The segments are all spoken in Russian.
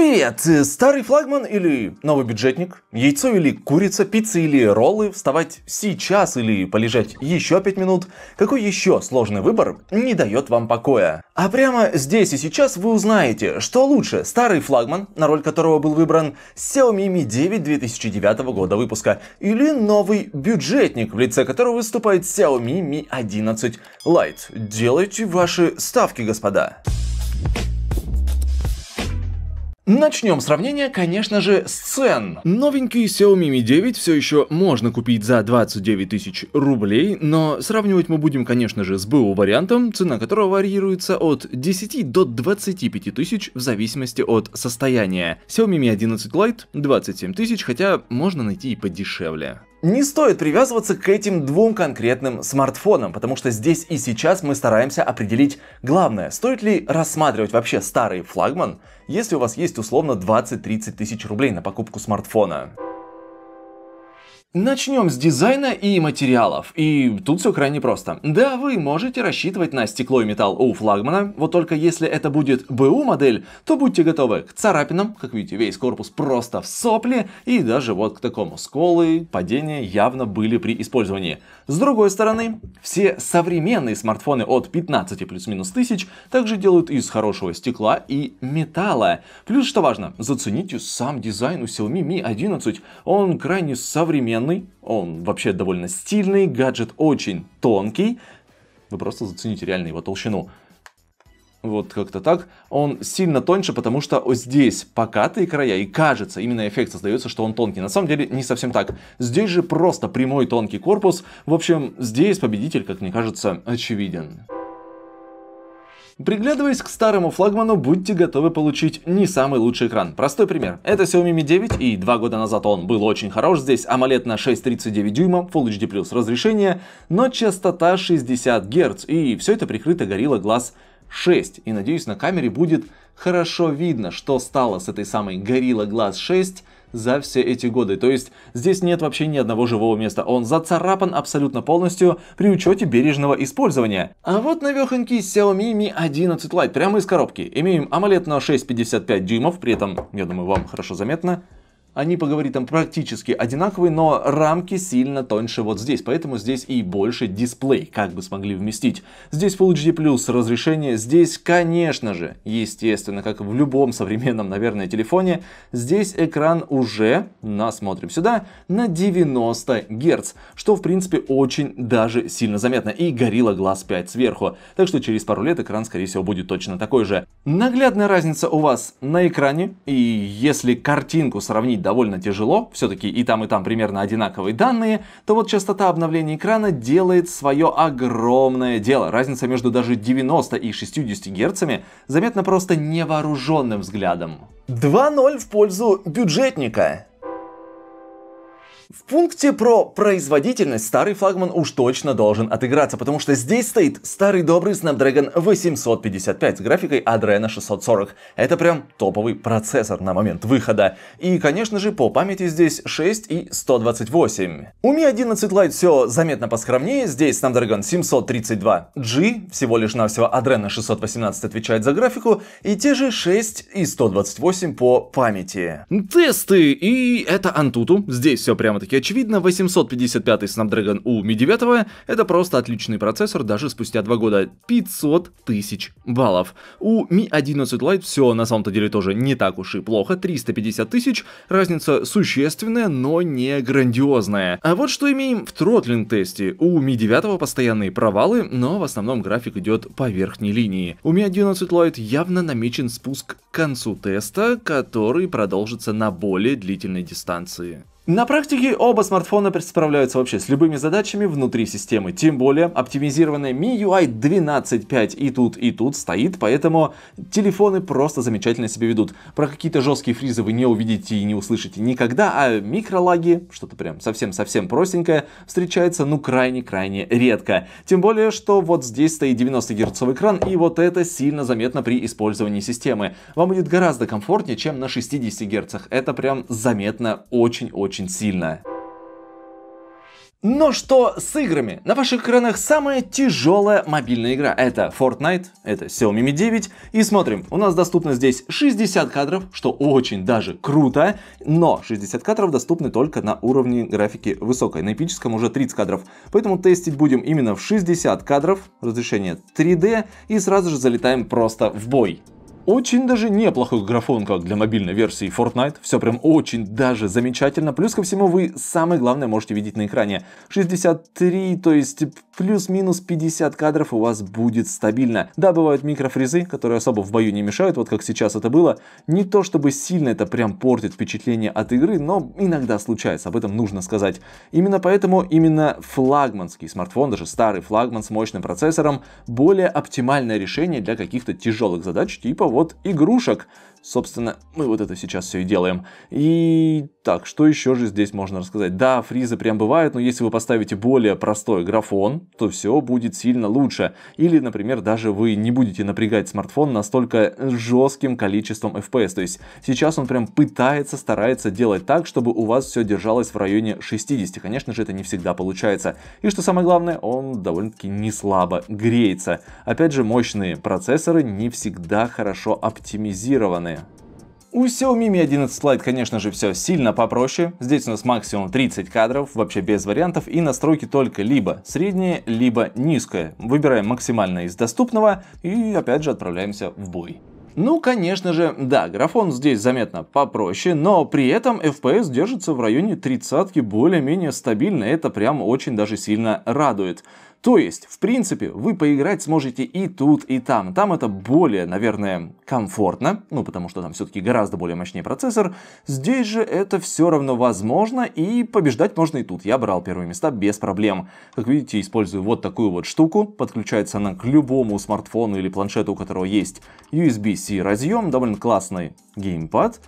Привет! Э, старый флагман или новый бюджетник? Яйцо или курица? Пицца или роллы? Вставать сейчас или полежать еще 5 минут? Какой еще сложный выбор не дает вам покоя? А прямо здесь и сейчас вы узнаете, что лучше старый флагман, на роль которого был выбран Xiaomi Mi 9 2009 года выпуска, или новый бюджетник, в лице которого выступает Xiaomi Mi 11 Lite. Делайте ваши ставки, господа. Начнем сравнение, конечно же, с цен. Новенький Xiaomi Mi 9 все еще можно купить за 29 тысяч рублей, но сравнивать мы будем, конечно же, с БУ вариантом, цена которого варьируется от 10 до 25 тысяч в зависимости от состояния. Xiaomi Mi 11 Lite 27 тысяч, хотя можно найти и подешевле. Не стоит привязываться к этим двум конкретным смартфонам, потому что здесь и сейчас мы стараемся определить главное, стоит ли рассматривать вообще старый флагман, если у вас есть условно 20-30 тысяч рублей на покупку смартфона. Начнем с дизайна и материалов. И тут все крайне просто. Да, вы можете рассчитывать на стекло и металл у флагмана, вот только если это будет БУ модель, то будьте готовы к царапинам, как видите, весь корпус просто в сопле, и даже вот к такому сколы, падения явно были при использовании. С другой стороны, все современные смартфоны от 15 плюс-минус тысяч также делают из хорошего стекла и металла. Плюс, что важно, зацените сам дизайн у Xiaomi Mi 11, он крайне современный современный, он вообще довольно стильный, гаджет очень тонкий. Вы просто зацените реально его толщину. Вот как-то так. Он сильно тоньше, потому что здесь покатые края, и кажется, именно эффект создается, что он тонкий. На самом деле не совсем так. Здесь же просто прямой тонкий корпус. В общем, здесь победитель, как мне кажется, очевиден. Приглядываясь к старому флагману, будьте готовы получить не самый лучший экран. Простой пример. Это Xiaomi Mi 9, и два года назад он был очень хорош. Здесь AMOLED на 6,39 дюйма, Full HD+, разрешение, но частота 60 Гц, и все это прикрыто Gorilla Glass 6. И надеюсь, на камере будет хорошо видно, что стало с этой самой Gorilla Glass 6, за все эти годы. То есть здесь нет вообще ни одного живого места. Он зацарапан абсолютно полностью при учете бережного использования. А вот новехонький Xiaomi Mi 11 Lite прямо из коробки. Имеем AMOLED на 6,55 дюймов, при этом, я думаю, вам хорошо заметно, они а по габаритам практически одинаковые, но рамки сильно тоньше вот здесь, поэтому здесь и больше дисплей, как бы смогли вместить. Здесь Full HD+, разрешение, здесь, конечно же, естественно, как в любом современном, наверное, телефоне, здесь экран уже, насмотрим сюда, на 90 Гц, что, в принципе, очень даже сильно заметно, и Gorilla Glass 5 сверху, так что через пару лет экран, скорее всего, будет точно такой же. Наглядная разница у вас на экране, и если картинку сравнить сравнить довольно тяжело, все-таки и там, и там примерно одинаковые данные, то вот частота обновления экрана делает свое огромное дело. Разница между даже 90 и 60 герцами заметна просто невооруженным взглядом. 2:0 в пользу бюджетника. В пункте про производительность старый флагман уж точно должен отыграться, потому что здесь стоит старый добрый Snapdragon 855 с графикой Adreno 640. Это прям топовый процессор на момент выхода. И, конечно же, по памяти здесь 6 и 128. У Mi 11 Lite все заметно поскромнее, здесь Snapdragon 732G, всего лишь навсего Adreno 618 отвечает за графику, и те же 6 и 128 по памяти. Тесты! И это Antutu, здесь все прямо довольно-таки очевидно, 855 Snapdragon у Mi 9 это просто отличный процессор даже спустя 2 года, 500 тысяч баллов. У Mi 11 Lite все на самом-то деле тоже не так уж и плохо, 350 тысяч, разница существенная, но не грандиозная. А вот что имеем в тротлинг-тесте. У Mi 9 постоянные провалы, но в основном график идет по верхней линии. У Mi 11 Lite явно намечен спуск к концу теста, который продолжится на более длительной дистанции. На практике оба смартфона справляются вообще с любыми задачами внутри системы, тем более оптимизированная MIUI 12.5 и тут, и тут стоит, поэтому телефоны просто замечательно себя ведут. Про какие-то жесткие фризы вы не увидите и не услышите никогда, а микролаги, что-то прям совсем-совсем простенькое, встречается ну крайне-крайне редко. Тем более, что вот здесь стоит 90 герцовый экран, и вот это сильно заметно при использовании системы. Вам будет гораздо комфортнее, чем на 60 герцах. это прям заметно очень-очень очень сильно. Но что с играми? На ваших экранах самая тяжелая мобильная игра. Это Fortnite, это Xiaomi Mi 9. И смотрим, у нас доступно здесь 60 кадров, что очень даже круто. Но 60 кадров доступны только на уровне графики высокой. На эпическом уже 30 кадров. Поэтому тестить будем именно в 60 кадров, разрешение 3D. И сразу же залетаем просто в бой очень даже неплохой графон, как для мобильной версии Fortnite. Все прям очень даже замечательно. Плюс ко всему вы самое главное можете видеть на экране. 63, то есть плюс-минус 50 кадров у вас будет стабильно. Да, бывают микрофрезы, которые особо в бою не мешают, вот как сейчас это было. Не то чтобы сильно это прям портит впечатление от игры, но иногда случается, об этом нужно сказать. Именно поэтому именно флагманский смартфон, даже старый флагман с мощным процессором, более оптимальное решение для каких-то тяжелых задач типа вот вот игрушек. Собственно, мы вот это сейчас все и делаем. И так, что еще же здесь можно рассказать? Да, фризы прям бывают, но если вы поставите более простой графон, то все будет сильно лучше. Или, например, даже вы не будете напрягать смартфон настолько жестким количеством FPS. То есть сейчас он прям пытается, старается делать так, чтобы у вас все держалось в районе 60. Конечно же, это не всегда получается. И что самое главное, он довольно-таки не слабо греется. Опять же, мощные процессоры не всегда хорошо хорошо оптимизированы. У Xiaomi Mi 11 Lite, конечно же, все сильно попроще. Здесь у нас максимум 30 кадров, вообще без вариантов, и настройки только либо средние, либо низкое. Выбираем максимально из доступного и опять же отправляемся в бой. Ну, конечно же, да, графон здесь заметно попроще, но при этом FPS держится в районе 30 более-менее стабильно, это прям очень даже сильно радует. То есть, в принципе, вы поиграть сможете и тут, и там. Там это более, наверное, комфортно, ну потому что там все-таки гораздо более мощнее процессор. Здесь же это все равно возможно и побеждать можно и тут. Я брал первые места без проблем. Как видите, использую вот такую вот штуку. Подключается она к любому смартфону или планшету, у которого есть USB-C разъем. Довольно классный геймпад.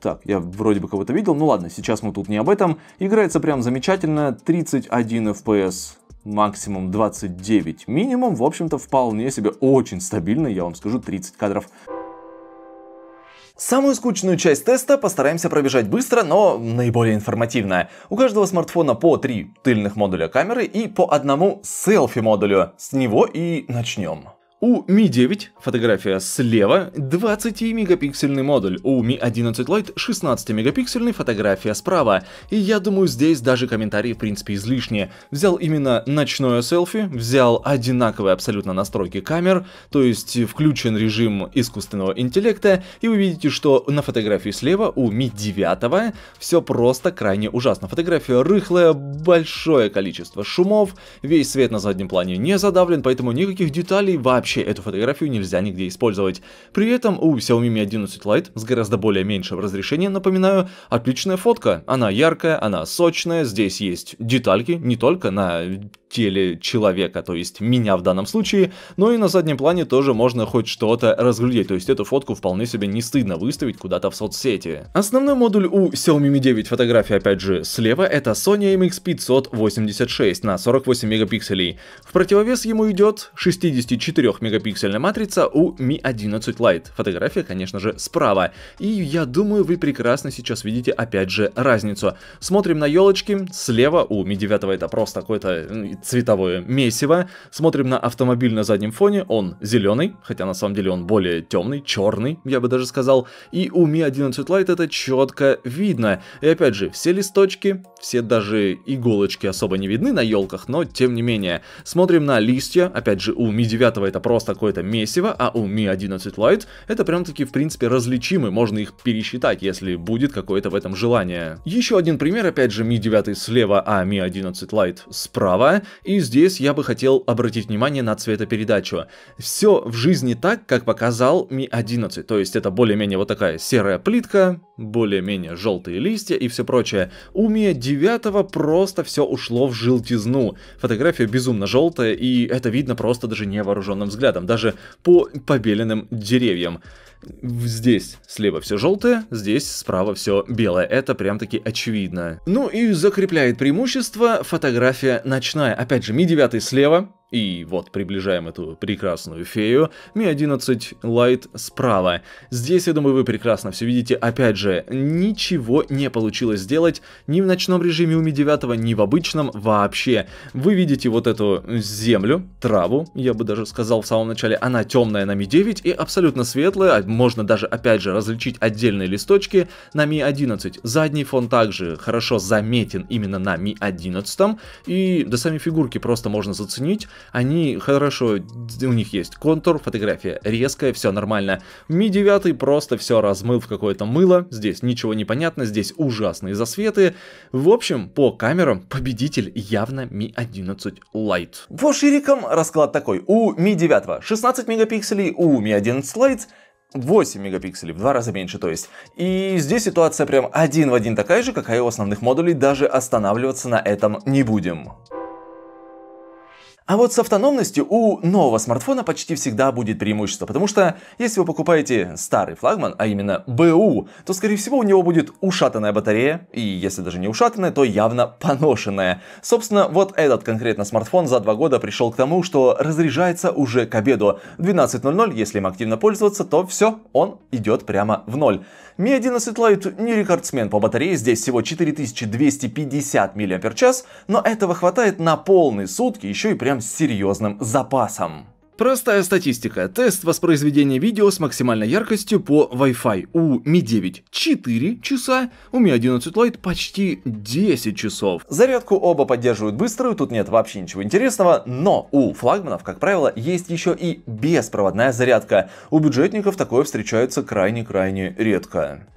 Так, я вроде бы кого-то видел, ну ладно, сейчас мы тут не об этом. Играется прям замечательно, 31 FPS максимум 29 минимум, в общем-то, вполне себе очень стабильно, я вам скажу, 30 кадров. Самую скучную часть теста постараемся пробежать быстро, но наиболее информативная. У каждого смартфона по три тыльных модуля камеры и по одному селфи-модулю. С него и начнем. У Mi 9 фотография слева 20-мегапиксельный модуль, у Mi 11 Lite 16-мегапиксельный фотография справа. И я думаю, здесь даже комментарии в принципе излишние. Взял именно ночное селфи, взял одинаковые абсолютно настройки камер, то есть включен режим искусственного интеллекта, и вы видите, что на фотографии слева у Mi 9 все просто крайне ужасно. Фотография рыхлая, большое количество шумов, весь свет на заднем плане не задавлен, поэтому никаких деталей вообще вообще эту фотографию нельзя нигде использовать. При этом у Xiaomi Mi 11 Lite с гораздо более меньшим разрешением, напоминаю, отличная фотка. Она яркая, она сочная, здесь есть детальки не только на теле человека, то есть меня в данном случае, но и на заднем плане тоже можно хоть что-то разглядеть, то есть эту фотку вполне себе не стыдно выставить куда-то в соцсети. Основной модуль у Xiaomi Mi 9 фотографии опять же слева это Sony MX586 на 48 мегапикселей. В противовес ему идет 64 4-мегапиксельная матрица у Mi 11 Lite. Фотография, конечно же, справа. И я думаю, вы прекрасно сейчас видите, опять же, разницу. Смотрим на елочки, слева у Mi 9 это просто какое-то цветовое месиво. Смотрим на автомобиль на заднем фоне, он зеленый, хотя на самом деле он более темный, черный, я бы даже сказал. И у Mi 11 Lite это четко видно. И опять же, все листочки, все даже иголочки особо не видны на елках, но тем не менее. Смотрим на листья, опять же, у Mi 9 это просто какое-то месиво, а у Mi 11 Lite это прям-таки в принципе различимы, можно их пересчитать, если будет какое-то в этом желание. Еще один пример, опять же Mi 9 слева, а Mi 11 Lite справа, и здесь я бы хотел обратить внимание на цветопередачу. Все в жизни так, как показал Mi 11, то есть это более-менее вот такая серая плитка, более-менее желтые листья и все прочее. У Мия 9 просто все ушло в желтизну. Фотография безумно желтая, и это видно просто даже невооруженным взглядом, даже по побеленным деревьям. Здесь слева все желтое, здесь справа все белое. Это прям-таки очевидно. Ну и закрепляет преимущество фотография ночная. Опять же, Ми 9 слева, и вот приближаем эту прекрасную фею. Mi 11 Lite справа. Здесь, я думаю, вы прекрасно все видите. Опять же, ничего не получилось сделать ни в ночном режиме у Mi 9, ни в обычном вообще. Вы видите вот эту землю, траву, я бы даже сказал в самом начале. Она темная на Mi 9 и абсолютно светлая. А можно даже, опять же, различить отдельные листочки на Mi 11. Задний фон также хорошо заметен именно на Mi 11. И до да, сами фигурки просто можно заценить они хорошо, у них есть контур, фотография резкая, все нормально. Mi 9 просто все размыл в какое-то мыло, здесь ничего не понятно, здесь ужасные засветы. В общем, по камерам победитель явно Mi 11 Lite. По ширикам расклад такой, у Mi 9 16 мегапикселей, у Mi 11 Lite 8 мегапикселей, в два раза меньше, то есть. И здесь ситуация прям один в один такая же, какая у основных модулей, даже останавливаться на этом не будем. А вот с автономностью у нового смартфона почти всегда будет преимущество, потому что если вы покупаете старый флагман, а именно БУ, то скорее всего у него будет ушатанная батарея, и если даже не ушатанная, то явно поношенная. Собственно, вот этот конкретно смартфон за два года пришел к тому, что разряжается уже к обеду. 12.00, если им активно пользоваться, то все, он идет прямо в ноль. Mi 11 Lite не рекордсмен по батарее, здесь всего 4250 мАч, но этого хватает на полные сутки, еще и прям с серьезным запасом. Простая статистика. Тест воспроизведения видео с максимальной яркостью по Wi-Fi. У Mi 9 4 часа, у Mi 11 Lite почти 10 часов. Зарядку оба поддерживают быструю, тут нет вообще ничего интересного, но у флагманов, как правило, есть еще и беспроводная зарядка. У бюджетников такое встречается крайне-крайне редко.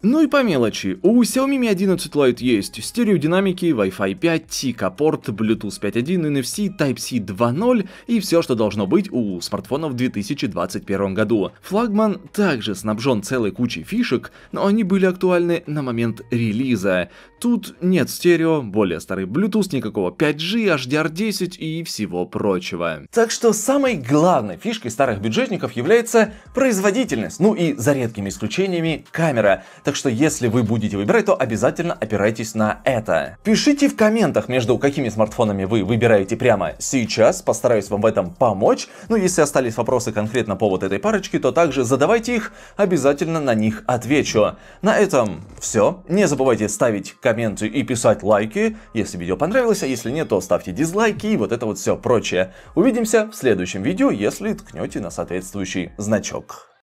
Ну и по мелочи, у Xiaomi Mi 11 Lite есть стереодинамики, Wi-Fi 5, t порт, Bluetooth 5.1, NFC, Type-C 2.0 и все, что должно быть у смартфона в 2021 году. Флагман также снабжен целой кучей фишек, но они были актуальны на момент релиза. Тут нет стерео, более старый Bluetooth, никакого 5G, HDR10 и всего прочего. Так что самой главной фишкой старых бюджетников является производительность, ну и за редкими исключениями камера. Так что если вы будете выбирать, то обязательно опирайтесь на это. Пишите в комментах, между какими смартфонами вы выбираете прямо сейчас. Постараюсь вам в этом помочь. Но ну, если остались вопросы конкретно по вот этой парочке, то также задавайте их, обязательно на них отвечу. На этом все. Не забывайте ставить комменты и писать лайки, если видео понравилось, а если нет, то ставьте дизлайки и вот это вот все прочее. Увидимся в следующем видео, если ткнете на соответствующий значок.